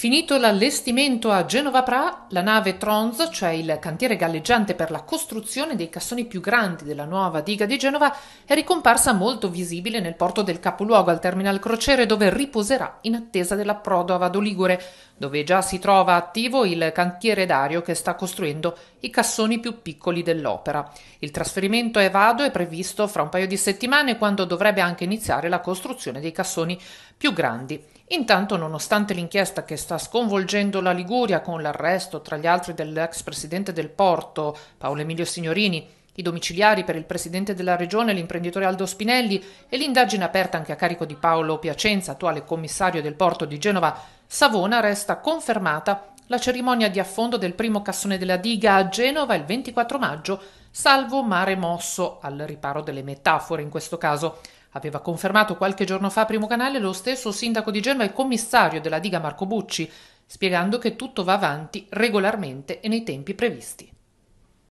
Finito l'allestimento a Genova Pra, la nave Tronz, cioè il cantiere galleggiante per la costruzione dei cassoni più grandi della nuova diga di Genova, è ricomparsa molto visibile nel porto del capoluogo al terminal crociere dove riposerà in attesa dell'approdo a Vado Ligure, dove già si trova attivo il cantiere Dario che sta costruendo i cassoni più piccoli dell'opera. Il trasferimento a Vado è previsto fra un paio di settimane quando dovrebbe anche iniziare la costruzione dei cassoni più grandi. Intanto, nonostante l'inchiesta che sta sta sconvolgendo la Liguria con l'arresto, tra gli altri, dell'ex presidente del porto, Paolo Emilio Signorini, i domiciliari per il presidente della regione, l'imprenditore Aldo Spinelli, e l'indagine aperta anche a carico di Paolo Piacenza, attuale commissario del porto di Genova, Savona resta confermata la cerimonia di affondo del primo cassone della diga a Genova il 24 maggio, salvo mare mosso, al riparo delle metafore in questo caso. Aveva confermato qualche giorno fa a Primo Canale lo stesso sindaco di Genova e commissario della diga Marco Bucci, spiegando che tutto va avanti regolarmente e nei tempi previsti.